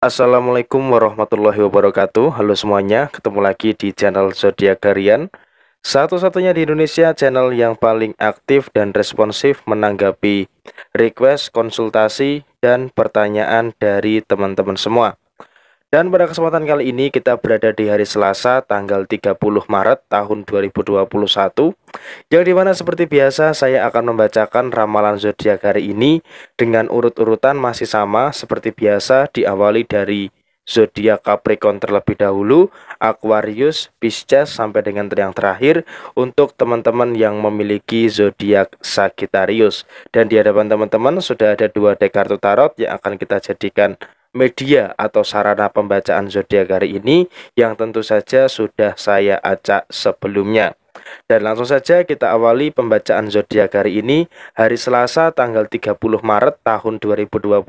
Assalamualaikum warahmatullahi wabarakatuh Halo semuanya, ketemu lagi di channel Zodiac Harian Satu-satunya di Indonesia channel yang paling aktif dan responsif menanggapi request, konsultasi, dan pertanyaan dari teman-teman semua dan pada kesempatan kali ini kita berada di hari Selasa tanggal 30 Maret tahun 2021 Yang dimana seperti biasa saya akan membacakan ramalan zodiak hari ini Dengan urut-urutan masih sama seperti biasa diawali dari zodiak Capricorn terlebih dahulu Aquarius, Pisces sampai dengan yang terakhir Untuk teman-teman yang memiliki zodiak Sagittarius Dan di hadapan teman-teman sudah ada dua deck kartu tarot yang akan kita jadikan media atau sarana pembacaan zodiak hari ini yang tentu saja sudah saya acak sebelumnya. Dan langsung saja kita awali pembacaan zodiak hari ini hari Selasa tanggal 30 Maret tahun 2021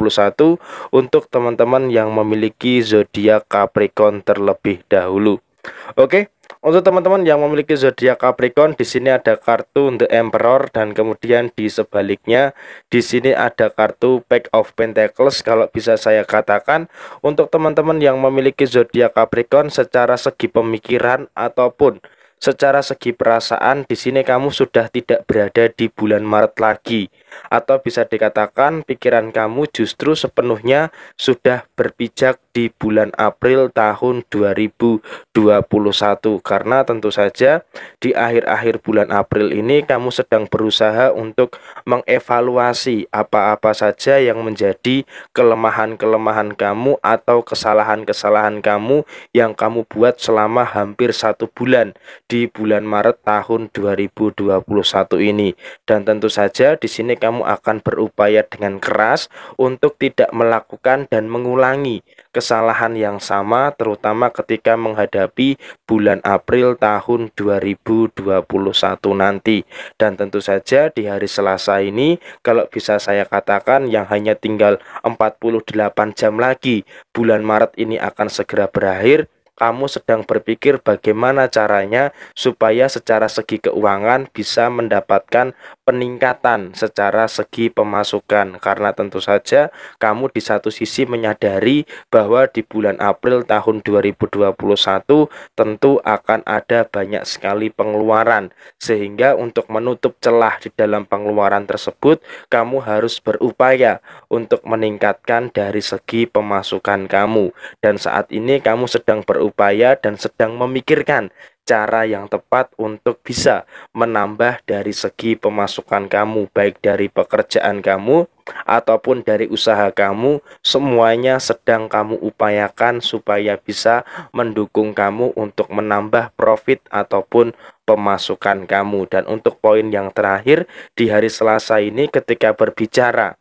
untuk teman-teman yang memiliki zodiak Capricorn terlebih dahulu. Oke. Untuk teman-teman yang memiliki zodiak Capricorn, di sini ada kartu The Emperor dan kemudian di sebaliknya di sini ada kartu Pack of Pentacles kalau bisa saya katakan untuk teman-teman yang memiliki zodiak Capricorn secara segi pemikiran ataupun Secara segi perasaan, di sini kamu sudah tidak berada di bulan Maret lagi, atau bisa dikatakan pikiran kamu justru sepenuhnya sudah berpijak di bulan April tahun 2021, karena tentu saja di akhir-akhir bulan April ini kamu sedang berusaha untuk mengevaluasi apa-apa saja yang menjadi kelemahan-kelemahan kamu atau kesalahan-kesalahan kamu yang kamu buat selama hampir satu bulan di bulan Maret tahun 2021 ini. Dan tentu saja di sini kamu akan berupaya dengan keras untuk tidak melakukan dan mengulangi kesalahan yang sama terutama ketika menghadapi bulan April tahun 2021 nanti. Dan tentu saja di hari Selasa ini kalau bisa saya katakan yang hanya tinggal 48 jam lagi bulan Maret ini akan segera berakhir kamu sedang berpikir bagaimana caranya supaya secara segi keuangan bisa mendapatkan peningkatan secara segi pemasukan karena tentu saja kamu di satu sisi menyadari bahwa di bulan April tahun 2021 tentu akan ada banyak sekali pengeluaran sehingga untuk menutup celah di dalam pengeluaran tersebut kamu harus berupaya untuk meningkatkan dari segi pemasukan kamu dan saat ini kamu sedang berupaya dan sedang memikirkan cara yang tepat untuk bisa menambah dari segi pemasukan kamu, baik dari pekerjaan kamu ataupun dari usaha kamu. Semuanya sedang kamu upayakan supaya bisa mendukung kamu untuk menambah profit ataupun pemasukan kamu. Dan untuk poin yang terakhir di hari Selasa ini, ketika berbicara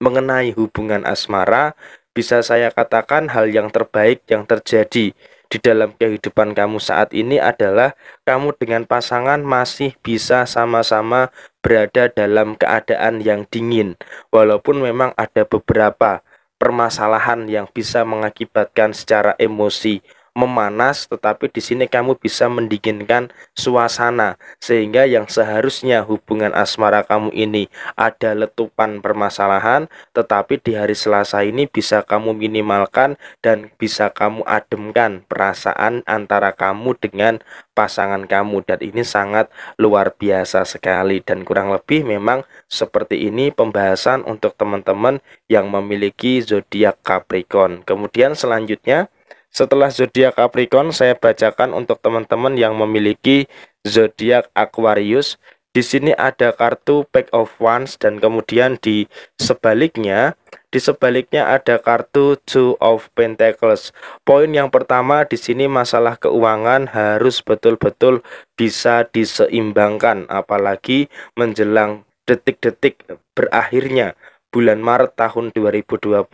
mengenai hubungan asmara, bisa saya katakan hal yang terbaik yang terjadi di dalam kehidupan kamu saat ini adalah kamu dengan pasangan masih bisa sama-sama berada dalam keadaan yang dingin, walaupun memang ada beberapa permasalahan yang bisa mengakibatkan secara emosi memanas, tetapi di sini kamu bisa mendinginkan suasana sehingga yang seharusnya hubungan asmara kamu ini ada letupan permasalahan, tetapi di hari Selasa ini bisa kamu minimalkan dan bisa kamu ademkan perasaan antara kamu dengan pasangan kamu dan ini sangat luar biasa sekali dan kurang lebih memang seperti ini pembahasan untuk teman-teman yang memiliki zodiak Capricorn. Kemudian selanjutnya setelah zodiak Capricorn, saya bacakan untuk teman-teman yang memiliki zodiak Aquarius. Di sini ada kartu Pack of Wands dan kemudian di sebaliknya, di sebaliknya ada kartu Two of Pentacles. Poin yang pertama di sini masalah keuangan harus betul-betul bisa diseimbangkan apalagi menjelang detik-detik berakhirnya bulan Maret tahun 2021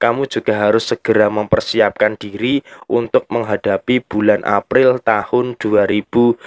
kamu juga harus segera mempersiapkan diri untuk menghadapi bulan April tahun 2021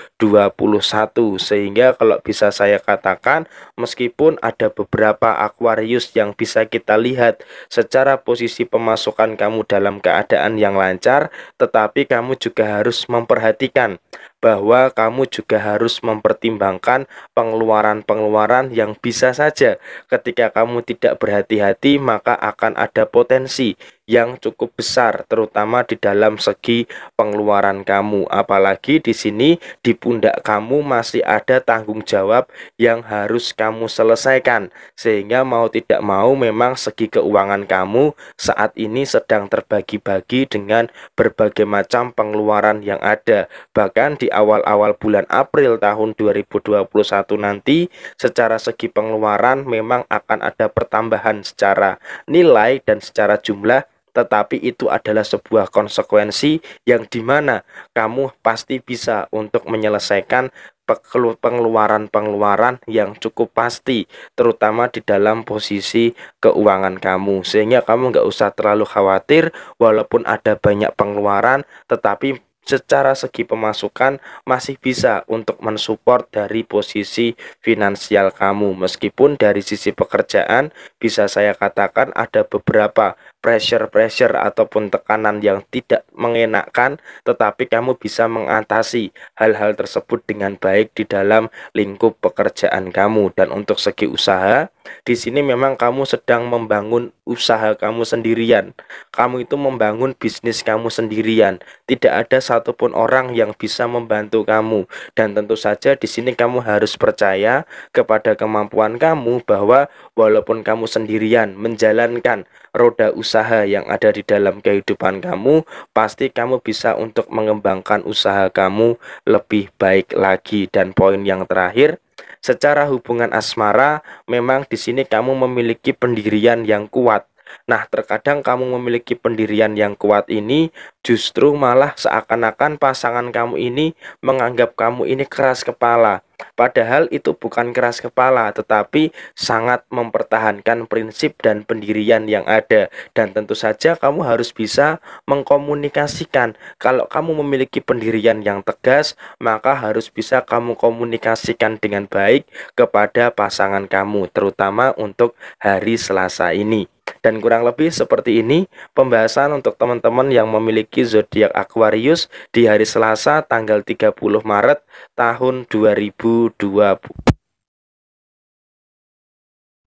sehingga kalau bisa saya katakan meskipun ada beberapa Aquarius yang bisa kita lihat secara posisi pemasukan kamu dalam keadaan yang lancar tetapi kamu juga harus memperhatikan bahwa kamu juga harus mempertimbangkan pengeluaran-pengeluaran yang bisa saja ketika kamu tidak berhati-hati maka akan ada potensi yang cukup besar terutama di dalam segi pengeluaran kamu apalagi di sini di pundak kamu masih ada tanggung jawab yang harus kamu selesaikan sehingga mau tidak mau memang segi keuangan kamu saat ini sedang terbagi-bagi dengan berbagai macam pengeluaran yang ada bahkan di awal-awal bulan April tahun 2021 nanti secara segi pengeluaran memang akan ada pertambahan secara nilai dan secara jumlah tetapi itu adalah sebuah konsekuensi yang dimana kamu pasti bisa untuk menyelesaikan pengeluaran-pengeluaran yang cukup pasti terutama di dalam posisi keuangan kamu sehingga kamu nggak usah terlalu khawatir walaupun ada banyak pengeluaran tetapi secara segi pemasukan masih bisa untuk mensupport dari posisi finansial kamu meskipun dari sisi pekerjaan bisa saya katakan ada beberapa pressure-pressure ataupun tekanan yang tidak mengenakkan, tetapi kamu bisa mengatasi hal-hal tersebut dengan baik di dalam lingkup pekerjaan kamu. Dan untuk segi usaha, di sini memang kamu sedang membangun usaha kamu sendirian. Kamu itu membangun bisnis kamu sendirian. Tidak ada satupun orang yang bisa membantu kamu. Dan tentu saja di sini kamu harus percaya kepada kemampuan kamu bahwa walaupun kamu sendirian menjalankan roda usaha yang ada di dalam kehidupan kamu, pasti kamu bisa untuk mengembangkan usaha kamu lebih baik lagi. Dan poin yang terakhir, secara hubungan asmara, memang di sini kamu memiliki pendirian yang kuat. Nah, terkadang kamu memiliki pendirian yang kuat ini justru malah seakan-akan pasangan kamu ini menganggap kamu ini keras kepala Padahal itu bukan keras kepala, tetapi sangat mempertahankan prinsip dan pendirian yang ada. Dan tentu saja kamu harus bisa mengkomunikasikan. Kalau kamu memiliki pendirian yang tegas, maka harus bisa kamu komunikasikan dengan baik kepada pasangan kamu, terutama untuk hari Selasa ini. Dan kurang lebih seperti ini pembahasan untuk teman-teman yang memiliki zodiak Aquarius di hari Selasa tanggal 30 Maret tahun 2020.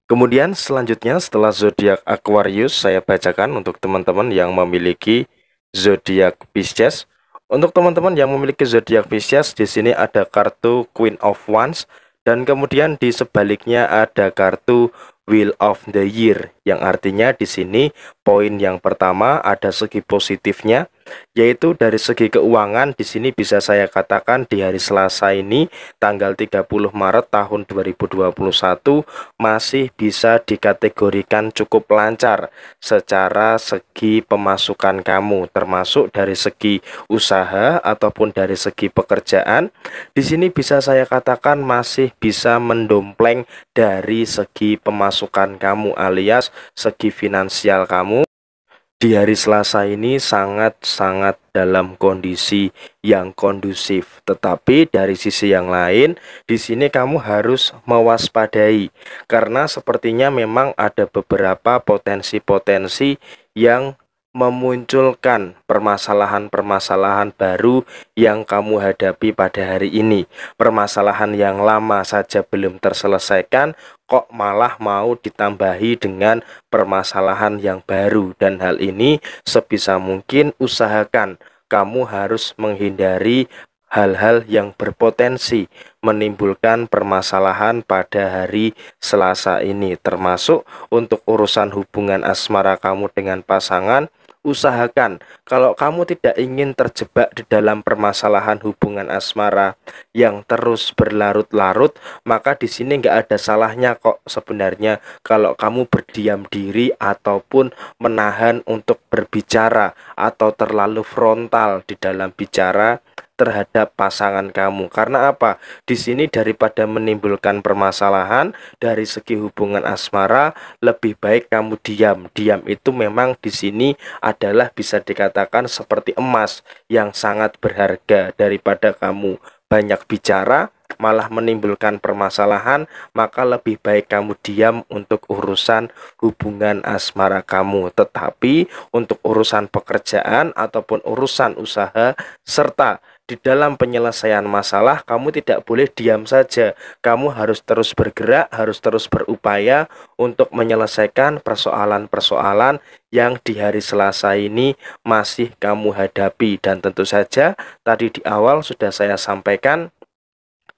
Kemudian selanjutnya setelah zodiak Aquarius saya bacakan untuk teman-teman yang memiliki zodiak Pisces. Untuk teman-teman yang memiliki zodiak Pisces di sini ada kartu Queen of Wands dan kemudian di sebaliknya ada kartu Wheel of the Year yang artinya di sini poin yang pertama ada segi positifnya yaitu dari segi keuangan di sini bisa saya katakan di hari Selasa ini tanggal 30 Maret tahun 2021 masih bisa dikategorikan cukup lancar secara segi pemasukan kamu termasuk dari segi usaha ataupun dari segi pekerjaan di sini bisa saya katakan masih bisa mendompleng dari segi pemasukan kamu alias segi finansial kamu di hari Selasa ini sangat-sangat dalam kondisi yang kondusif. Tetapi dari sisi yang lain, di sini kamu harus mewaspadai karena sepertinya memang ada beberapa potensi-potensi yang memunculkan permasalahan-permasalahan baru yang kamu hadapi pada hari ini. Permasalahan yang lama saja belum terselesaikan, kok malah mau ditambahi dengan permasalahan yang baru, dan hal ini sebisa mungkin usahakan. Kamu harus menghindari hal-hal yang berpotensi menimbulkan permasalahan pada hari Selasa ini termasuk untuk urusan hubungan asmara kamu dengan pasangan usahakan kalau kamu tidak ingin terjebak di dalam permasalahan hubungan asmara yang terus berlarut-larut, maka di sini nggak ada salahnya kok sebenarnya kalau kamu berdiam diri ataupun menahan untuk berbicara atau terlalu frontal di dalam bicara terhadap pasangan kamu. Karena apa? Di sini daripada menimbulkan permasalahan dari segi hubungan asmara, lebih baik kamu diam. Diam itu memang di sini adalah bisa dikatakan seperti emas yang sangat berharga daripada kamu banyak bicara malah menimbulkan permasalahan, maka lebih baik kamu diam untuk urusan hubungan asmara kamu. Tetapi untuk urusan pekerjaan ataupun urusan usaha serta di dalam penyelesaian masalah, kamu tidak boleh diam saja. Kamu harus terus bergerak, harus terus berupaya untuk menyelesaikan persoalan-persoalan yang di hari Selasa ini masih kamu hadapi, dan tentu saja tadi di awal sudah saya sampaikan,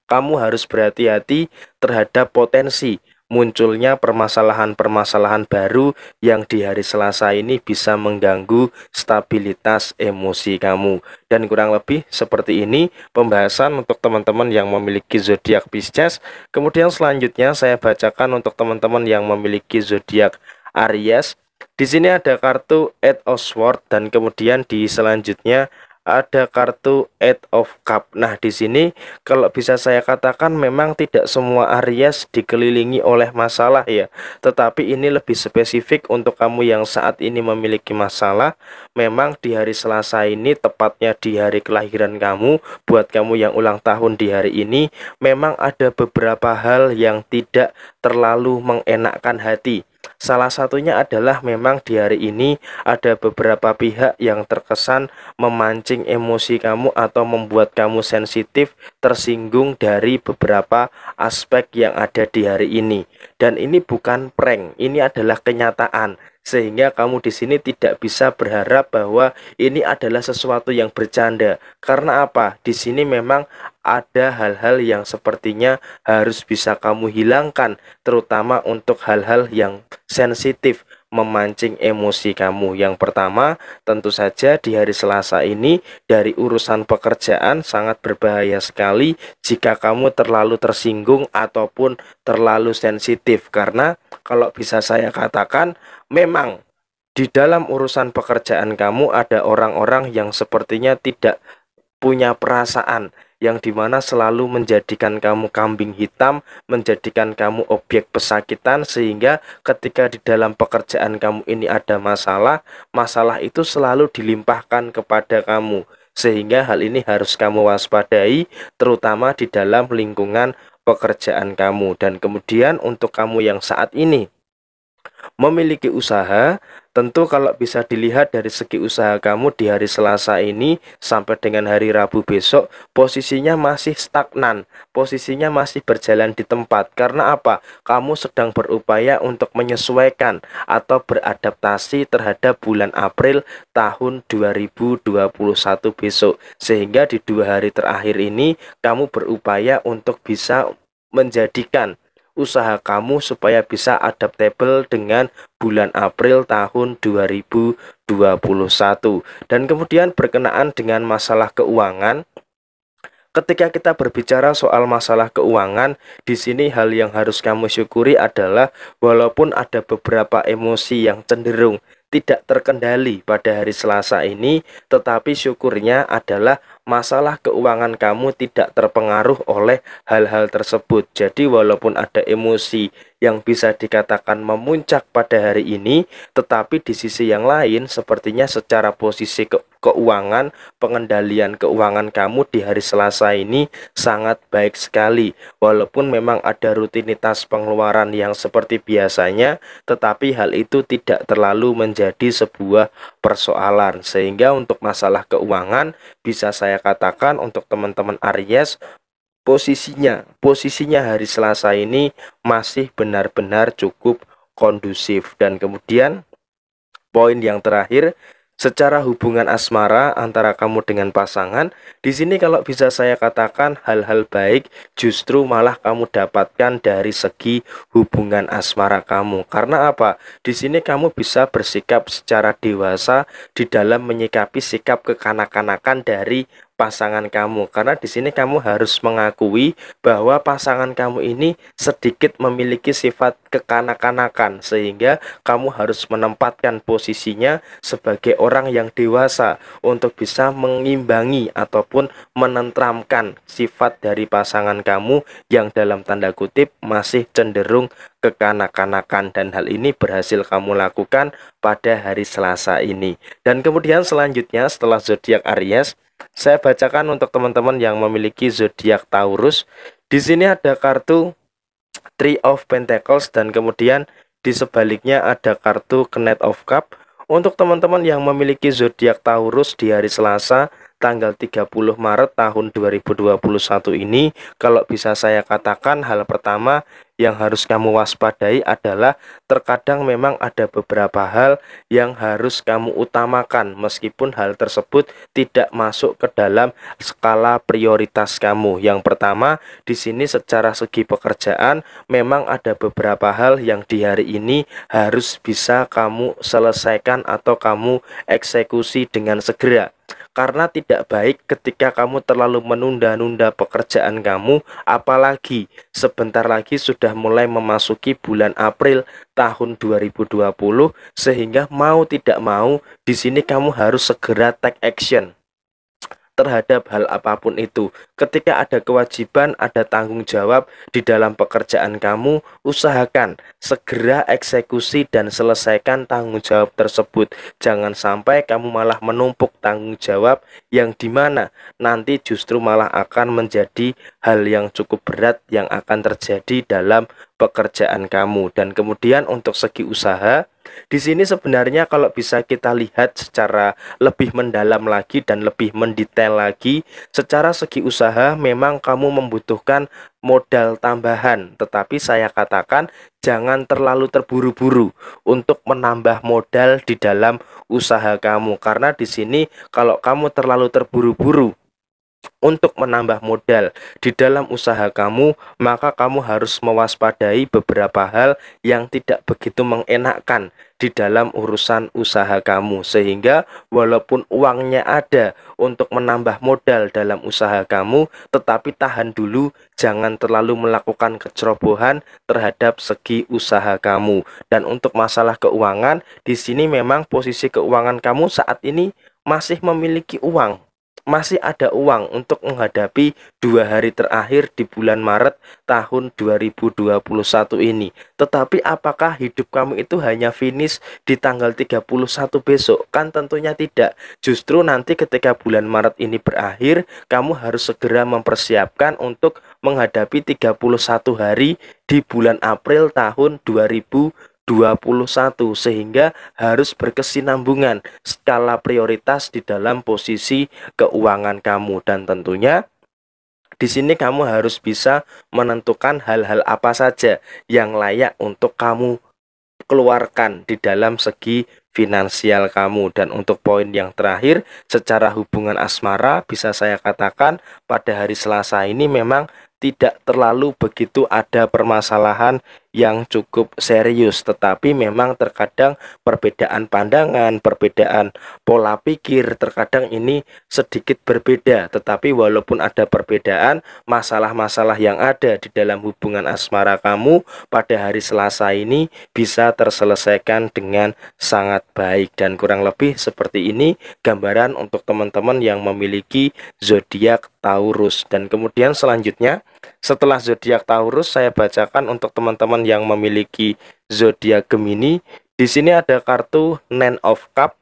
kamu harus berhati-hati terhadap potensi munculnya permasalahan-permasalahan baru yang di hari Selasa ini bisa mengganggu stabilitas emosi kamu. Dan kurang lebih seperti ini pembahasan untuk teman-teman yang memiliki zodiak Pisces. Kemudian selanjutnya saya bacakan untuk teman-teman yang memiliki zodiak Aries. Di sini ada kartu Eight of Swords dan kemudian di selanjutnya ada kartu Eight of Cup. Nah, di sini kalau bisa saya katakan memang tidak semua Aries dikelilingi oleh masalah ya. Tetapi ini lebih spesifik untuk kamu yang saat ini memiliki masalah. Memang di hari Selasa ini tepatnya di hari kelahiran kamu, buat kamu yang ulang tahun di hari ini, memang ada beberapa hal yang tidak terlalu mengenakan hati. Salah satunya adalah memang di hari ini ada beberapa pihak yang terkesan memancing emosi kamu atau membuat kamu sensitif, tersinggung dari beberapa aspek yang ada di hari ini. Dan ini bukan prank, ini adalah kenyataan sehingga kamu di sini tidak bisa berharap bahwa ini adalah sesuatu yang bercanda. Karena apa? Di sini memang ada hal-hal yang sepertinya harus bisa kamu hilangkan, terutama untuk hal-hal yang sensitif memancing emosi kamu. Yang pertama, tentu saja di hari Selasa ini dari urusan pekerjaan sangat berbahaya sekali jika kamu terlalu tersinggung ataupun terlalu sensitif karena kalau bisa saya katakan memang di dalam urusan pekerjaan kamu ada orang-orang yang sepertinya tidak punya perasaan yang dimana selalu menjadikan kamu kambing hitam, menjadikan kamu objek pesakitan, sehingga ketika di dalam pekerjaan kamu ini ada masalah, masalah itu selalu dilimpahkan kepada kamu, sehingga hal ini harus kamu waspadai, terutama di dalam lingkungan pekerjaan kamu, dan kemudian untuk kamu yang saat ini memiliki usaha, Tentu kalau bisa dilihat dari segi usaha kamu di hari Selasa ini sampai dengan hari Rabu besok posisinya masih stagnan, posisinya masih berjalan di tempat. Karena apa? Kamu sedang berupaya untuk menyesuaikan atau beradaptasi terhadap bulan April tahun 2021 besok. Sehingga di dua hari terakhir ini kamu berupaya untuk bisa menjadikan usaha kamu supaya bisa adaptable dengan bulan April tahun 2021 dan kemudian berkenaan dengan masalah keuangan Ketika kita berbicara soal masalah keuangan, di sini hal yang harus kamu syukuri adalah walaupun ada beberapa emosi yang cenderung tidak terkendali pada hari Selasa ini, tetapi syukurnya adalah masalah keuangan kamu tidak terpengaruh oleh hal-hal tersebut. Jadi walaupun ada emosi yang bisa dikatakan memuncak pada hari ini, tetapi di sisi yang lain sepertinya secara posisi ke keuangan, pengendalian keuangan kamu di hari Selasa ini sangat baik sekali. Walaupun memang ada rutinitas pengeluaran yang seperti biasanya, tetapi hal itu tidak terlalu menjadi sebuah persoalan. Sehingga untuk masalah keuangan bisa saya katakan untuk teman-teman Aries posisinya posisinya hari Selasa ini masih benar-benar cukup kondusif dan kemudian poin yang terakhir secara hubungan asmara antara kamu dengan pasangan, di sini kalau bisa saya katakan hal-hal baik justru malah kamu dapatkan dari segi hubungan asmara kamu. Karena apa? Di sini kamu bisa bersikap secara dewasa di dalam menyikapi sikap kekanak-kanakan dari pasangan kamu karena di sini kamu harus mengakui bahwa pasangan kamu ini sedikit memiliki sifat kekanak-kanakan sehingga kamu harus menempatkan posisinya sebagai orang yang dewasa untuk bisa mengimbangi ataupun menentramkan sifat dari pasangan kamu yang dalam tanda kutip masih cenderung kekanak-kanakan dan hal ini berhasil kamu lakukan pada hari Selasa ini. Dan kemudian selanjutnya setelah zodiak Aries saya bacakan untuk teman-teman yang memiliki zodiak Taurus. Di sini ada kartu Three of Pentacles dan kemudian di sebaliknya ada kartu Knight of Cup. Untuk teman-teman yang memiliki zodiak Taurus di hari Selasa, tanggal 30 Maret tahun 2021 ini kalau bisa saya katakan hal pertama yang harus kamu waspadai adalah terkadang memang ada beberapa hal yang harus kamu utamakan meskipun hal tersebut tidak masuk ke dalam skala prioritas kamu. Yang pertama, di sini secara segi pekerjaan memang ada beberapa hal yang di hari ini harus bisa kamu selesaikan atau kamu eksekusi dengan segera karena tidak baik ketika kamu terlalu menunda-nunda pekerjaan kamu, apalagi sebentar lagi sudah mulai memasuki bulan April tahun 2020 sehingga mau tidak mau di sini kamu harus segera take action terhadap hal apapun itu. Ketika ada kewajiban, ada tanggung jawab di dalam pekerjaan kamu, usahakan segera eksekusi dan selesaikan tanggung jawab tersebut. Jangan sampai kamu malah menumpuk tanggung jawab yang dimana nanti justru malah akan menjadi hal yang cukup berat yang akan terjadi dalam pekerjaan kamu dan kemudian untuk segi usaha di sini sebenarnya kalau bisa kita lihat secara lebih mendalam lagi dan lebih mendetail lagi secara segi usaha memang kamu membutuhkan modal tambahan tetapi saya katakan jangan terlalu terburu-buru untuk menambah modal di dalam usaha kamu karena di sini kalau kamu terlalu terburu-buru untuk menambah modal di dalam usaha kamu, maka kamu harus mewaspadai beberapa hal yang tidak begitu mengenakkan di dalam urusan usaha kamu, sehingga walaupun uangnya ada untuk menambah modal dalam usaha kamu, tetapi tahan dulu, jangan terlalu melakukan kecerobohan terhadap segi usaha kamu. Dan untuk masalah keuangan, di sini memang posisi keuangan kamu saat ini masih memiliki uang masih ada uang untuk menghadapi dua hari terakhir di bulan Maret tahun 2021 ini. Tetapi apakah hidup kamu itu hanya finish di tanggal 31 besok? Kan tentunya tidak. Justru nanti ketika bulan Maret ini berakhir, kamu harus segera mempersiapkan untuk menghadapi 31 hari di bulan April tahun 2021. 21 sehingga harus berkesinambungan skala prioritas di dalam posisi keuangan kamu dan tentunya di sini kamu harus bisa menentukan hal-hal apa saja yang layak untuk kamu keluarkan di dalam segi finansial kamu dan untuk poin yang terakhir secara hubungan asmara bisa saya katakan pada hari Selasa ini memang tidak terlalu begitu ada permasalahan yang cukup serius tetapi memang terkadang perbedaan pandangan, perbedaan pola pikir terkadang ini sedikit berbeda tetapi walaupun ada perbedaan masalah-masalah yang ada di dalam hubungan asmara kamu pada hari Selasa ini bisa terselesaikan dengan sangat baik dan kurang lebih seperti ini gambaran untuk teman-teman yang memiliki zodiak Taurus dan kemudian selanjutnya setelah zodiak Taurus saya bacakan untuk teman-teman yang memiliki zodiak Gemini. Di sini ada kartu Nine of Cup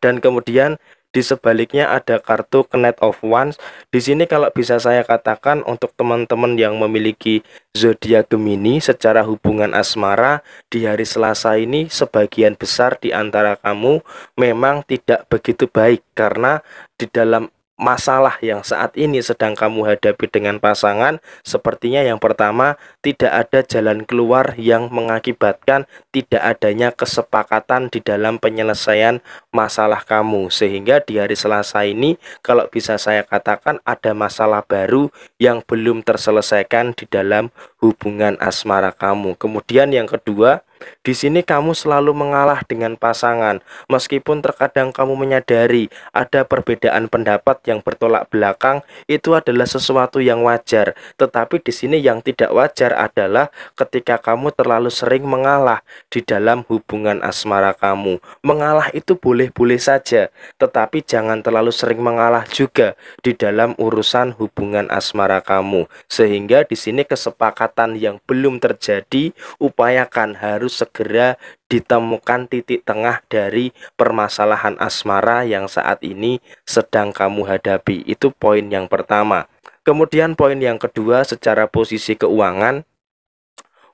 dan kemudian di sebaliknya ada kartu Knight of Wands. Di sini kalau bisa saya katakan untuk teman-teman yang memiliki zodiak Gemini secara hubungan asmara di hari Selasa ini sebagian besar di antara kamu memang tidak begitu baik karena di dalam masalah yang saat ini sedang kamu hadapi dengan pasangan, sepertinya yang pertama tidak ada jalan keluar yang mengakibatkan tidak adanya kesepakatan di dalam penyelesaian masalah kamu. Sehingga di hari Selasa ini, kalau bisa saya katakan, ada masalah baru yang belum terselesaikan di dalam hubungan asmara kamu. Kemudian yang kedua, di sini kamu selalu mengalah dengan pasangan, meskipun terkadang kamu menyadari ada perbedaan pendapat yang bertolak belakang. Itu adalah sesuatu yang wajar, tetapi di sini yang tidak wajar adalah ketika kamu terlalu sering mengalah di dalam hubungan asmara kamu. Mengalah itu boleh-boleh saja, tetapi jangan terlalu sering mengalah juga di dalam urusan hubungan asmara kamu, sehingga di sini kesepakatan kejahatan yang belum terjadi, upayakan harus segera ditemukan titik tengah dari permasalahan asmara yang saat ini sedang kamu hadapi. Itu poin yang pertama. Kemudian poin yang kedua secara posisi keuangan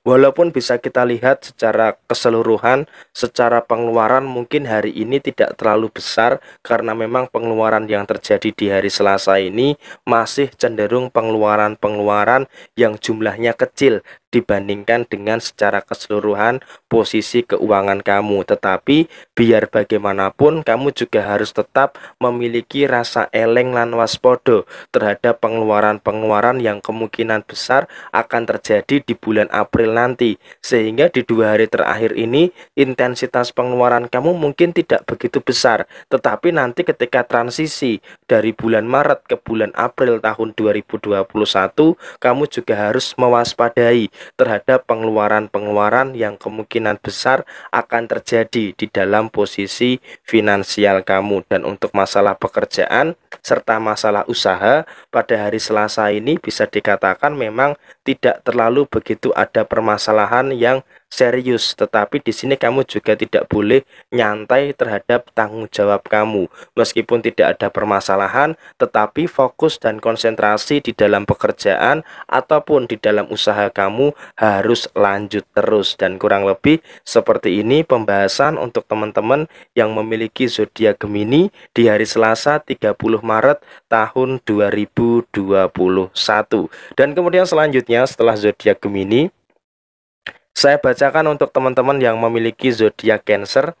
Walaupun bisa kita lihat secara keseluruhan, secara pengeluaran mungkin hari ini tidak terlalu besar karena memang pengeluaran yang terjadi di hari Selasa ini masih cenderung pengeluaran-pengeluaran yang jumlahnya kecil dibandingkan dengan secara keseluruhan posisi keuangan kamu. Tetapi biar bagaimanapun kamu juga harus tetap memiliki rasa eleng lan waspodo terhadap pengeluaran-pengeluaran yang kemungkinan besar akan terjadi di bulan April nanti. Sehingga di dua hari terakhir ini intensitas pengeluaran kamu mungkin tidak begitu besar. Tetapi nanti ketika transisi dari bulan Maret ke bulan April tahun 2021 kamu juga harus mewaspadai terhadap pengeluaran-pengeluaran yang kemungkinan besar akan terjadi di dalam posisi finansial kamu dan untuk masalah pekerjaan serta masalah usaha pada hari Selasa ini bisa dikatakan memang tidak terlalu begitu ada permasalahan yang serius tetapi di sini kamu juga tidak boleh nyantai terhadap tanggung jawab kamu meskipun tidak ada permasalahan tetapi fokus dan konsentrasi di dalam pekerjaan ataupun di dalam usaha kamu harus lanjut terus dan kurang lebih seperti ini pembahasan untuk teman-teman yang memiliki zodiak Gemini di hari Selasa 30 Maret tahun 2021 dan kemudian selanjutnya selanjutnya setelah zodiak Gemini. Saya bacakan untuk teman-teman yang memiliki zodiak Cancer.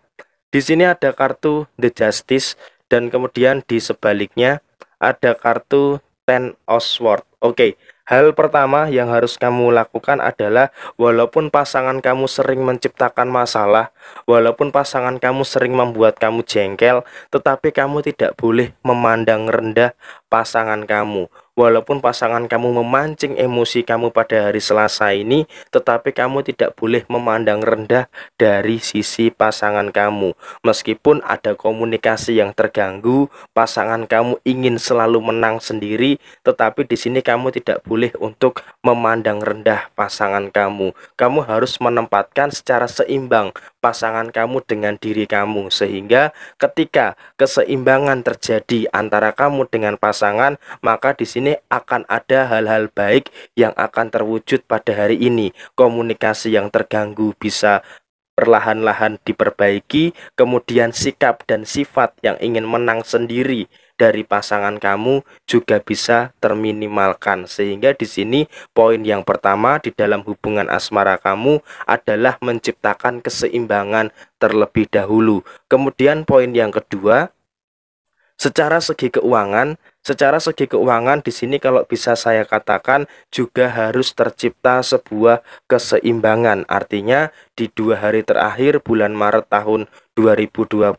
Di sini ada kartu The Justice dan kemudian di sebaliknya ada kartu Ten of Swords. Oke, Hal pertama yang harus kamu lakukan adalah walaupun pasangan kamu sering menciptakan masalah, walaupun pasangan kamu sering membuat kamu jengkel, tetapi kamu tidak boleh memandang rendah pasangan kamu. Walaupun pasangan kamu memancing emosi kamu pada hari Selasa ini, tetapi kamu tidak boleh memandang rendah dari sisi pasangan kamu. Meskipun ada komunikasi yang terganggu, pasangan kamu ingin selalu menang sendiri, tetapi di sini kamu tidak boleh untuk memandang rendah pasangan kamu. Kamu harus menempatkan secara seimbang pasangan kamu dengan diri kamu, sehingga ketika keseimbangan terjadi antara kamu dengan pasangan, maka di sini ini akan ada hal-hal baik yang akan terwujud pada hari ini. Komunikasi yang terganggu bisa perlahan-lahan diperbaiki, kemudian sikap dan sifat yang ingin menang sendiri dari pasangan kamu juga bisa terminimalkan. Sehingga di sini poin yang pertama di dalam hubungan asmara kamu adalah menciptakan keseimbangan terlebih dahulu. Kemudian poin yang kedua, secara segi keuangan Secara segi keuangan di sini kalau bisa saya katakan juga harus tercipta sebuah keseimbangan. Artinya di dua hari terakhir bulan Maret tahun 2021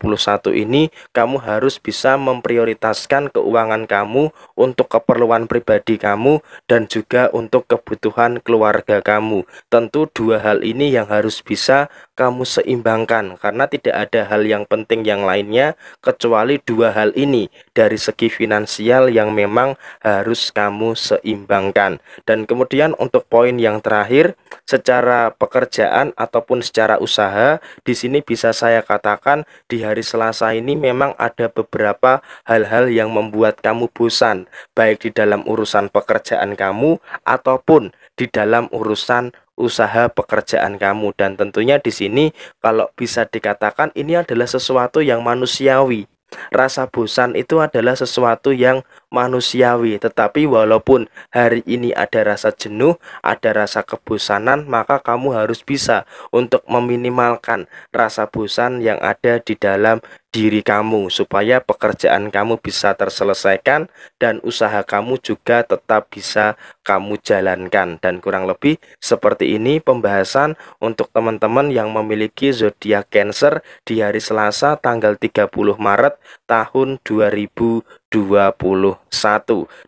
ini kamu harus bisa memprioritaskan keuangan kamu untuk keperluan pribadi kamu dan juga untuk kebutuhan keluarga kamu. Tentu dua hal ini yang harus bisa kamu seimbangkan karena tidak ada hal yang penting yang lainnya kecuali dua hal ini dari segi finansial finansial yang memang harus kamu seimbangkan. Dan kemudian untuk poin yang terakhir, secara pekerjaan ataupun secara usaha, di sini bisa saya katakan di hari Selasa ini memang ada beberapa hal-hal yang membuat kamu bosan, baik di dalam urusan pekerjaan kamu ataupun di dalam urusan usaha pekerjaan kamu dan tentunya di sini kalau bisa dikatakan ini adalah sesuatu yang manusiawi Rasa bosan itu adalah sesuatu yang manusiawi, tetapi walaupun hari ini ada rasa jenuh, ada rasa kebosanan, maka kamu harus bisa untuk meminimalkan rasa bosan yang ada di dalam diri kamu supaya pekerjaan kamu bisa terselesaikan dan usaha kamu juga tetap bisa kamu jalankan dan kurang lebih seperti ini pembahasan untuk teman-teman yang memiliki zodiak Cancer di hari Selasa tanggal 30 Maret tahun 2021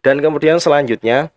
dan kemudian selanjutnya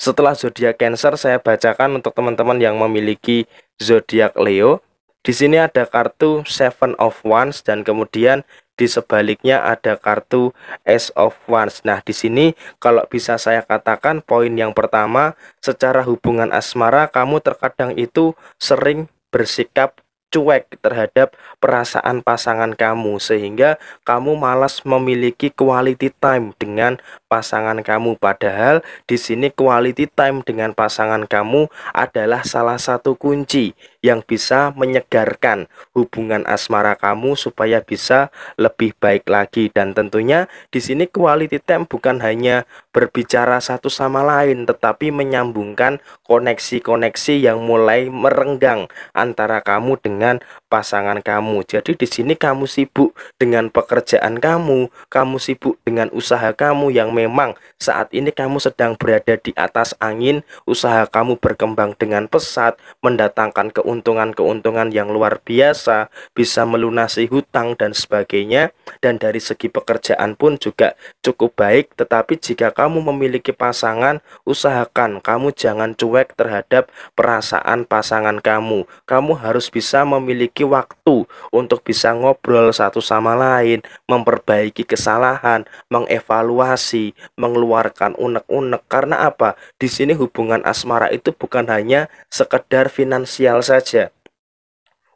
setelah zodiak Cancer saya bacakan untuk teman-teman yang memiliki zodiak Leo di sini ada kartu Seven of Wands dan kemudian di sebaliknya ada kartu Ace of Wands. Nah, di sini kalau bisa saya katakan poin yang pertama, secara hubungan asmara kamu terkadang itu sering bersikap cuek terhadap perasaan pasangan kamu sehingga kamu malas memiliki quality time dengan pasangan kamu padahal di sini quality time dengan pasangan kamu adalah salah satu kunci yang bisa menyegarkan hubungan asmara kamu supaya bisa lebih baik lagi dan tentunya di sini quality time bukan hanya berbicara satu sama lain tetapi menyambungkan koneksi-koneksi yang mulai merenggang antara kamu dengan pasangan kamu. Jadi di sini kamu sibuk dengan pekerjaan kamu, kamu sibuk dengan usaha kamu yang memang saat ini kamu sedang berada di atas angin, usaha kamu berkembang dengan pesat, mendatangkan keuntungan-keuntungan yang luar biasa, bisa melunasi hutang dan sebagainya. Dan dari segi pekerjaan pun juga cukup baik, tetapi jika kamu memiliki pasangan, usahakan kamu jangan cuek terhadap perasaan pasangan kamu. Kamu harus bisa memiliki memiliki waktu untuk bisa ngobrol satu sama lain, memperbaiki kesalahan, mengevaluasi, mengeluarkan unek-unek. Karena apa? Di sini hubungan asmara itu bukan hanya sekedar finansial saja.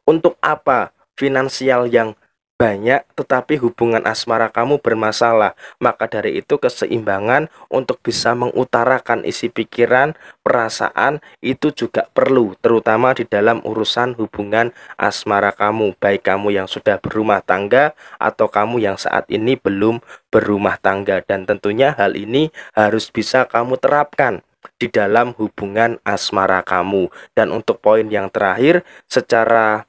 Untuk apa finansial yang banyak tetapi hubungan asmara kamu bermasalah. Maka dari itu keseimbangan untuk bisa mengutarakan isi pikiran, perasaan itu juga perlu terutama di dalam urusan hubungan asmara kamu, baik kamu yang sudah berumah tangga atau kamu yang saat ini belum berumah tangga dan tentunya hal ini harus bisa kamu terapkan di dalam hubungan asmara kamu. Dan untuk poin yang terakhir secara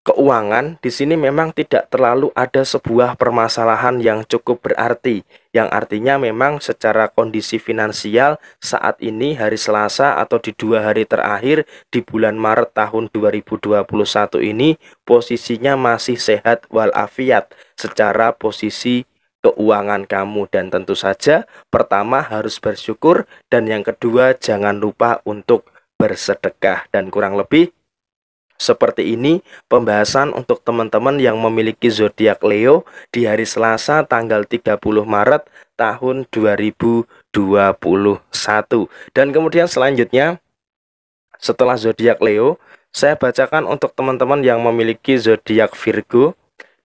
keuangan di sini memang tidak terlalu ada sebuah permasalahan yang cukup berarti yang artinya memang secara kondisi finansial saat ini hari Selasa atau di dua hari terakhir di bulan Maret tahun 2021 ini posisinya masih sehat walafiat secara posisi keuangan kamu dan tentu saja pertama harus bersyukur dan yang kedua jangan lupa untuk bersedekah dan kurang lebih seperti ini pembahasan untuk teman-teman yang memiliki zodiak Leo di hari Selasa tanggal 30 Maret tahun 2021. Dan kemudian selanjutnya setelah zodiak Leo, saya bacakan untuk teman-teman yang memiliki zodiak Virgo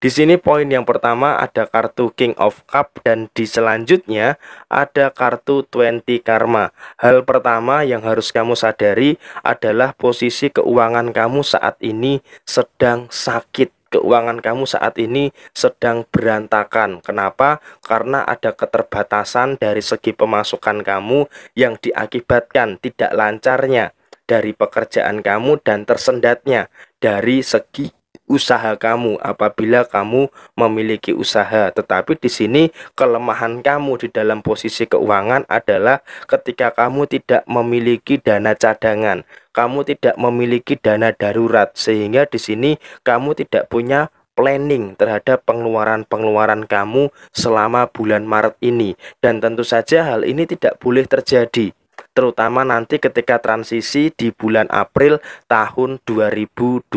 di sini poin yang pertama ada kartu King of Cup dan di selanjutnya ada kartu 20 Karma. Hal pertama yang harus kamu sadari adalah posisi keuangan kamu saat ini sedang sakit keuangan kamu saat ini sedang berantakan. Kenapa? Karena ada keterbatasan dari segi pemasukan kamu yang diakibatkan tidak lancarnya dari pekerjaan kamu dan tersendatnya dari segi usaha kamu apabila kamu memiliki usaha. Tetapi di sini kelemahan kamu di dalam posisi keuangan adalah ketika kamu tidak memiliki dana cadangan, kamu tidak memiliki dana darurat sehingga di sini kamu tidak punya planning terhadap pengeluaran-pengeluaran kamu selama bulan Maret ini dan tentu saja hal ini tidak boleh terjadi terutama nanti ketika transisi di bulan April tahun 2021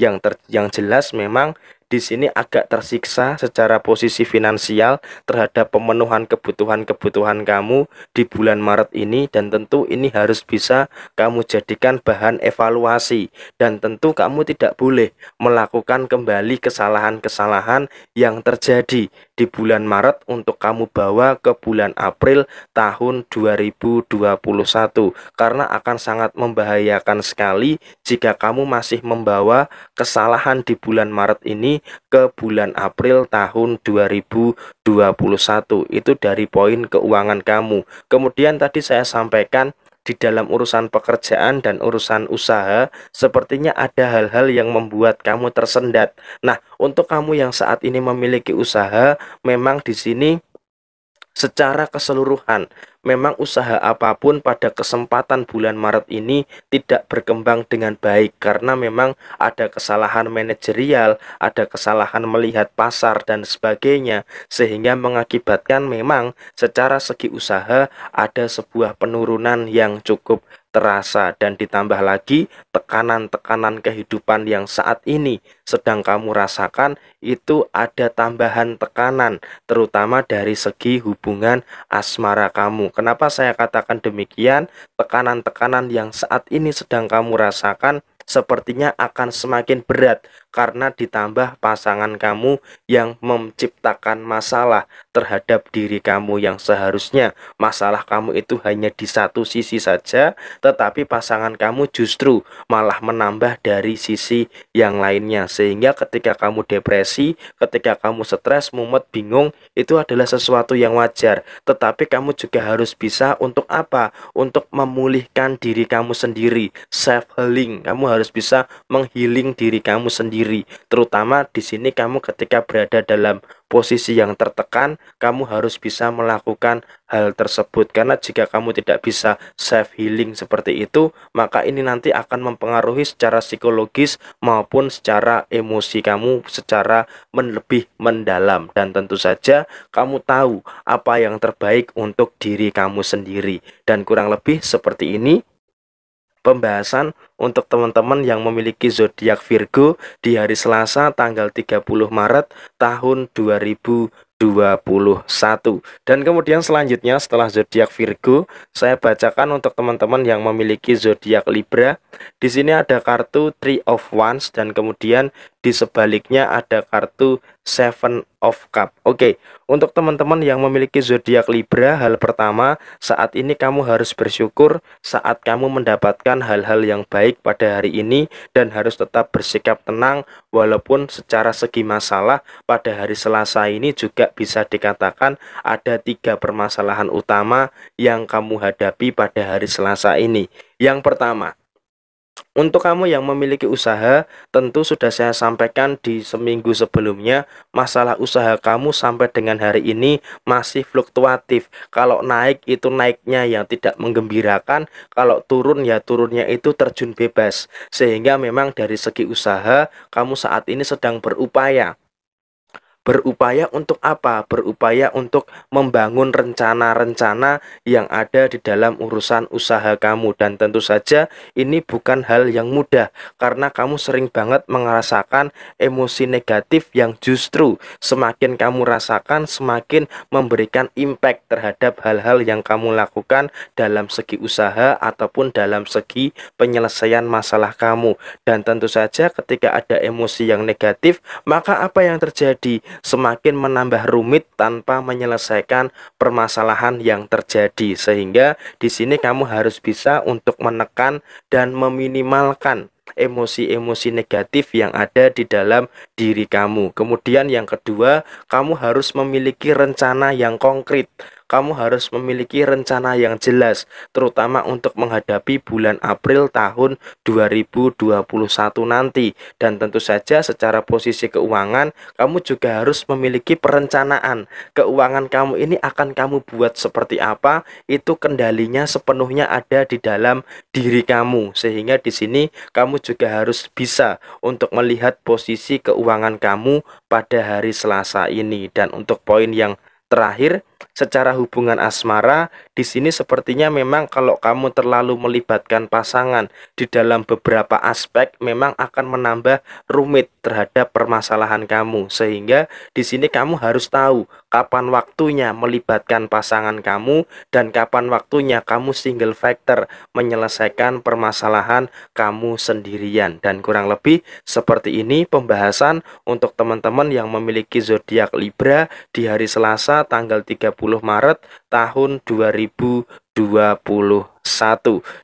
yang ter, yang jelas memang di sini agak tersiksa secara posisi finansial terhadap pemenuhan kebutuhan-kebutuhan kamu di bulan Maret ini dan tentu ini harus bisa kamu jadikan bahan evaluasi dan tentu kamu tidak boleh melakukan kembali kesalahan-kesalahan yang terjadi di bulan Maret untuk kamu bawa ke bulan April tahun 2021 karena akan sangat membahayakan sekali jika kamu masih membawa kesalahan di bulan Maret ini ke bulan April tahun 2021 itu dari poin keuangan kamu kemudian tadi saya sampaikan di dalam urusan pekerjaan dan urusan usaha, sepertinya ada hal-hal yang membuat kamu tersendat. Nah, untuk kamu yang saat ini memiliki usaha, memang di sini secara keseluruhan memang usaha apapun pada kesempatan bulan Maret ini tidak berkembang dengan baik karena memang ada kesalahan manajerial, ada kesalahan melihat pasar dan sebagainya sehingga mengakibatkan memang secara segi usaha ada sebuah penurunan yang cukup terasa dan ditambah lagi tekanan-tekanan kehidupan yang saat ini sedang kamu rasakan itu ada tambahan tekanan terutama dari segi hubungan asmara kamu Kenapa saya katakan demikian? Tekanan-tekanan yang saat ini sedang kamu rasakan sepertinya akan semakin berat karena ditambah pasangan kamu yang menciptakan masalah terhadap diri kamu yang seharusnya masalah kamu itu hanya di satu sisi saja, tetapi pasangan kamu justru malah menambah dari sisi yang lainnya. Sehingga ketika kamu depresi, ketika kamu stres, mumet, bingung, itu adalah sesuatu yang wajar. Tetapi kamu juga harus bisa untuk apa? Untuk memulihkan diri kamu sendiri, self healing. Kamu harus bisa menghiling diri kamu sendiri diri. Terutama di sini kamu ketika berada dalam posisi yang tertekan, kamu harus bisa melakukan hal tersebut. Karena jika kamu tidak bisa self healing seperti itu, maka ini nanti akan mempengaruhi secara psikologis maupun secara emosi kamu secara lebih mendalam dan tentu saja kamu tahu apa yang terbaik untuk diri kamu sendiri. Dan kurang lebih seperti ini pembahasan untuk teman-teman yang memiliki zodiak Virgo di hari Selasa tanggal 30 Maret tahun 2021. Dan kemudian selanjutnya setelah zodiak Virgo, saya bacakan untuk teman-teman yang memiliki zodiak Libra. Di sini ada kartu Three of Wands dan kemudian di sebaliknya ada kartu Seven of Cup. Oke, okay. untuk teman-teman yang memiliki zodiak Libra, hal pertama, saat ini kamu harus bersyukur saat kamu mendapatkan hal-hal yang baik pada hari ini dan harus tetap bersikap tenang walaupun secara segi masalah pada hari Selasa ini juga bisa dikatakan ada tiga permasalahan utama yang kamu hadapi pada hari Selasa ini. Yang pertama, untuk kamu yang memiliki usaha, tentu sudah saya sampaikan di seminggu sebelumnya, masalah usaha kamu sampai dengan hari ini masih fluktuatif. Kalau naik itu naiknya yang tidak menggembirakan, kalau turun ya turunnya itu terjun bebas. Sehingga memang dari segi usaha, kamu saat ini sedang berupaya Berupaya untuk apa? Berupaya untuk membangun rencana-rencana yang ada di dalam urusan usaha kamu dan tentu saja ini bukan hal yang mudah karena kamu sering banget merasakan emosi negatif yang justru semakin kamu rasakan semakin memberikan impact terhadap hal-hal yang kamu lakukan dalam segi usaha ataupun dalam segi penyelesaian masalah kamu dan tentu saja ketika ada emosi yang negatif maka apa yang terjadi semakin menambah rumit tanpa menyelesaikan permasalahan yang terjadi. Sehingga di sini kamu harus bisa untuk menekan dan meminimalkan emosi-emosi negatif yang ada di dalam diri kamu. Kemudian yang kedua, kamu harus memiliki rencana yang konkret kamu harus memiliki rencana yang jelas, terutama untuk menghadapi bulan April tahun 2021 nanti. Dan tentu saja secara posisi keuangan, kamu juga harus memiliki perencanaan. Keuangan kamu ini akan kamu buat seperti apa, itu kendalinya sepenuhnya ada di dalam diri kamu. Sehingga di sini kamu juga harus bisa untuk melihat posisi keuangan kamu pada hari Selasa ini. Dan untuk poin yang terakhir, secara hubungan asmara di sini sepertinya memang kalau kamu terlalu melibatkan pasangan di dalam beberapa aspek memang akan menambah rumit terhadap permasalahan kamu sehingga di sini kamu harus tahu kapan waktunya melibatkan pasangan kamu dan kapan waktunya kamu single factor menyelesaikan permasalahan kamu sendirian dan kurang lebih seperti ini pembahasan untuk teman-teman yang memiliki zodiak Libra di hari Selasa tanggal 30 Maret tahun 2021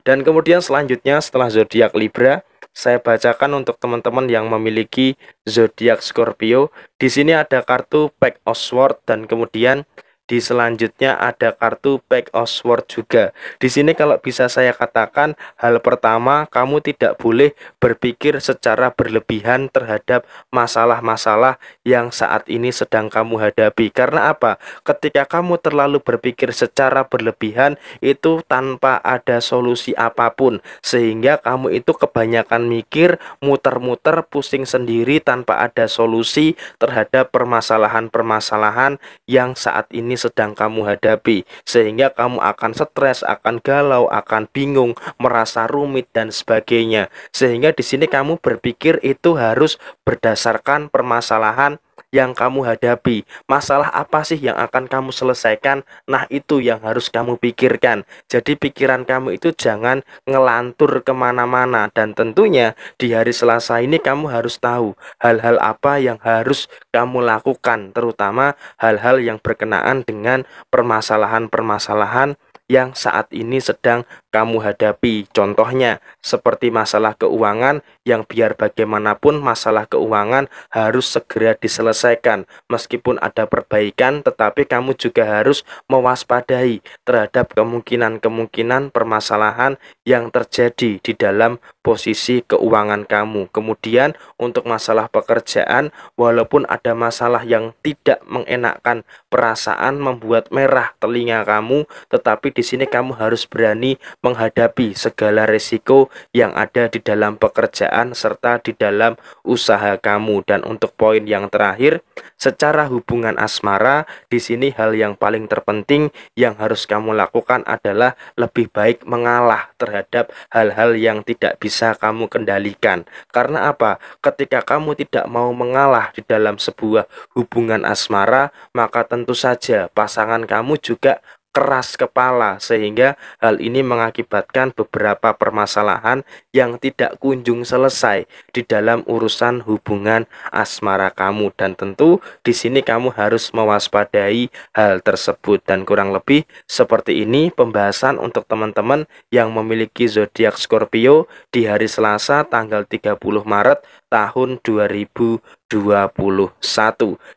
dan kemudian selanjutnya setelah zodiak Libra saya bacakan untuk teman-teman yang memiliki zodiak Scorpio. Di sini ada kartu Pack of Swords dan kemudian di selanjutnya ada kartu Pack of Sword juga. Di sini kalau bisa saya katakan hal pertama kamu tidak boleh berpikir secara berlebihan terhadap masalah-masalah yang saat ini sedang kamu hadapi. Karena apa? Ketika kamu terlalu berpikir secara berlebihan itu tanpa ada solusi apapun sehingga kamu itu kebanyakan mikir muter-muter pusing sendiri tanpa ada solusi terhadap permasalahan-permasalahan yang saat ini sedang kamu hadapi sehingga kamu akan stres, akan galau, akan bingung, merasa rumit dan sebagainya. Sehingga di sini kamu berpikir itu harus berdasarkan permasalahan yang kamu hadapi, masalah apa sih yang akan kamu selesaikan. Nah, itu yang harus kamu pikirkan. Jadi, pikiran kamu itu jangan ngelantur kemana-mana, dan tentunya di hari Selasa ini kamu harus tahu hal-hal apa yang harus kamu lakukan, terutama hal-hal yang berkenaan dengan permasalahan-permasalahan yang saat ini sedang kamu hadapi. Contohnya, seperti masalah keuangan yang biar bagaimanapun masalah keuangan harus segera diselesaikan. Meskipun ada perbaikan, tetapi kamu juga harus mewaspadai terhadap kemungkinan-kemungkinan permasalahan yang terjadi di dalam posisi keuangan kamu. Kemudian, untuk masalah pekerjaan, walaupun ada masalah yang tidak mengenakkan perasaan membuat merah telinga kamu, tetapi di sini kamu harus berani menghadapi segala resiko yang ada di dalam pekerjaan serta di dalam usaha kamu. Dan untuk poin yang terakhir, secara hubungan asmara, di sini hal yang paling terpenting yang harus kamu lakukan adalah lebih baik mengalah terhadap hal-hal yang tidak bisa kamu kendalikan. Karena apa? Ketika kamu tidak mau mengalah di dalam sebuah hubungan asmara, maka tentu saja pasangan kamu juga keras kepala sehingga hal ini mengakibatkan beberapa permasalahan yang tidak kunjung selesai di dalam urusan hubungan asmara kamu dan tentu di sini kamu harus mewaspadai hal tersebut dan kurang lebih seperti ini pembahasan untuk teman-teman yang memiliki zodiak Scorpio di hari Selasa tanggal 30 Maret tahun 2021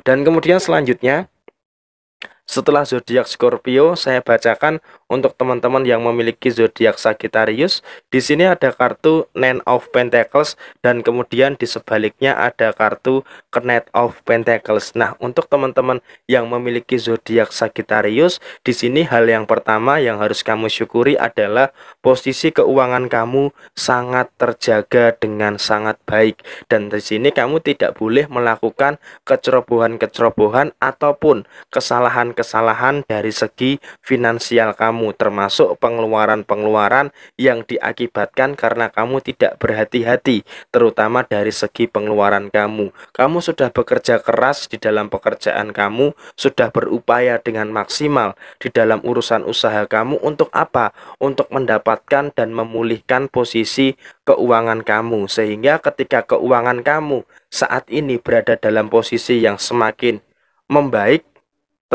dan kemudian selanjutnya setelah zodiak Scorpio, saya bacakan untuk teman-teman yang memiliki zodiak Sagittarius, di sini ada kartu Nine of Pentacles dan kemudian di sebaliknya ada kartu Knight of Pentacles. Nah, untuk teman-teman yang memiliki zodiak Sagittarius, di sini hal yang pertama yang harus kamu syukuri adalah posisi keuangan kamu sangat terjaga dengan sangat baik dan di sini kamu tidak boleh melakukan kecerobohan-kecerobohan ataupun kesalahan-kesalahan dari segi finansial kamu kamu termasuk pengeluaran-pengeluaran yang diakibatkan karena kamu tidak berhati-hati terutama dari segi pengeluaran kamu. Kamu sudah bekerja keras di dalam pekerjaan kamu, sudah berupaya dengan maksimal di dalam urusan usaha kamu untuk apa? Untuk mendapatkan dan memulihkan posisi keuangan kamu sehingga ketika keuangan kamu saat ini berada dalam posisi yang semakin membaik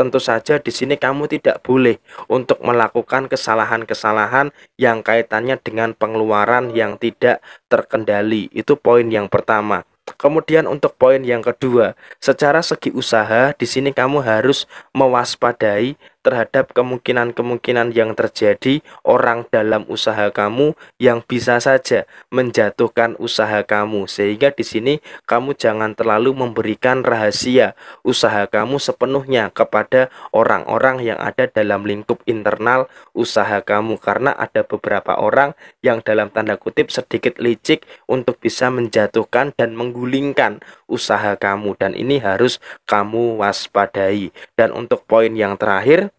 Tentu saja di sini kamu tidak boleh untuk melakukan kesalahan-kesalahan yang kaitannya dengan pengeluaran yang tidak terkendali. Itu poin yang pertama. Kemudian untuk poin yang kedua, secara segi usaha di sini kamu harus mewaspadai terhadap kemungkinan-kemungkinan yang terjadi orang dalam usaha kamu yang bisa saja menjatuhkan usaha kamu. Sehingga di sini kamu jangan terlalu memberikan rahasia usaha kamu sepenuhnya kepada orang-orang yang ada dalam lingkup internal usaha kamu karena ada beberapa orang yang dalam tanda kutip sedikit licik untuk bisa menjatuhkan dan menggulingkan usaha kamu dan ini harus kamu waspadai. Dan untuk poin yang terakhir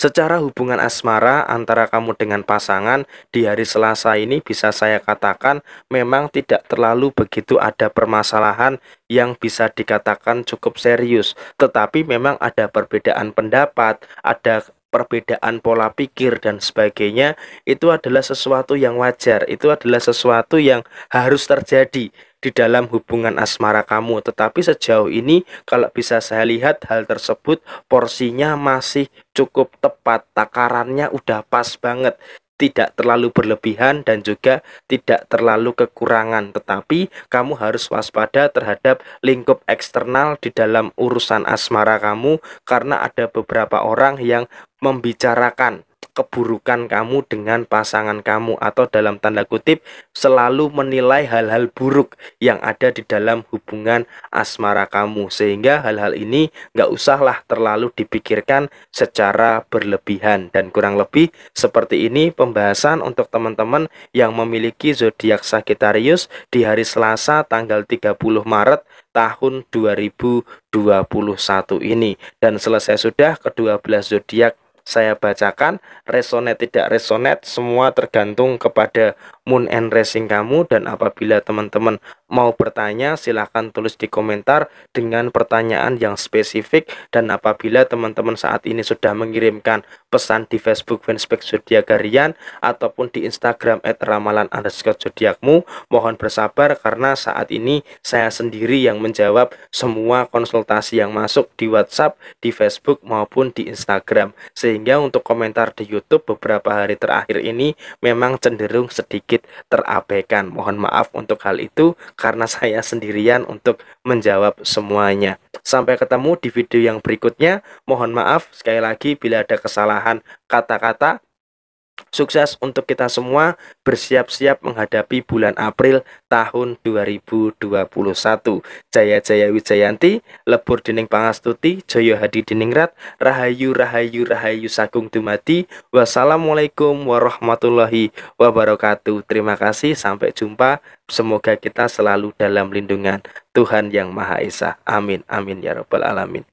Secara hubungan asmara antara kamu dengan pasangan di hari Selasa ini bisa saya katakan memang tidak terlalu begitu ada permasalahan yang bisa dikatakan cukup serius, tetapi memang ada perbedaan pendapat, ada perbedaan pola pikir dan sebagainya itu adalah sesuatu yang wajar, itu adalah sesuatu yang harus terjadi di dalam hubungan asmara kamu. Tetapi sejauh ini kalau bisa saya lihat hal tersebut porsinya masih cukup tepat, takarannya udah pas banget tidak terlalu berlebihan dan juga tidak terlalu kekurangan tetapi kamu harus waspada terhadap lingkup eksternal di dalam urusan asmara kamu karena ada beberapa orang yang membicarakan keburukan kamu dengan pasangan kamu atau dalam tanda kutip selalu menilai hal-hal buruk yang ada di dalam hubungan asmara kamu sehingga hal-hal ini nggak usahlah terlalu dipikirkan secara berlebihan dan kurang lebih seperti ini pembahasan untuk teman-teman yang memiliki zodiak Sagittarius di hari Selasa tanggal 30 Maret tahun 2021 ini dan selesai sudah kedua belas zodiak saya bacakan, resonate tidak resonate, semua tergantung kepada Moon and Racing kamu dan apabila teman-teman mau bertanya silahkan tulis di komentar dengan pertanyaan yang spesifik dan apabila teman-teman saat ini sudah mengirimkan pesan di Facebook fanspage Zodiak Harian ataupun di Instagram at ramalan underscore zodiakmu mohon bersabar karena saat ini saya sendiri yang menjawab semua konsultasi yang masuk di WhatsApp, di Facebook maupun di Instagram sehingga untuk komentar di YouTube beberapa hari terakhir ini memang cenderung sedikit sedikit terabaikan. Mohon maaf untuk hal itu karena saya sendirian untuk menjawab semuanya. Sampai ketemu di video yang berikutnya. Mohon maaf sekali lagi bila ada kesalahan kata-kata Sukses untuk kita semua bersiap-siap menghadapi bulan April tahun 2021. Jaya Jaya Wijayanti, Lebur Dining Pangastuti, Joyo Hadi Diningrat, Rahayu Rahayu Rahayu Sagung Dumadi. Wassalamualaikum warahmatullahi wabarakatuh. Terima kasih, sampai jumpa. Semoga kita selalu dalam lindungan Tuhan Yang Maha Esa. Amin, amin ya Rabbal 'Alamin.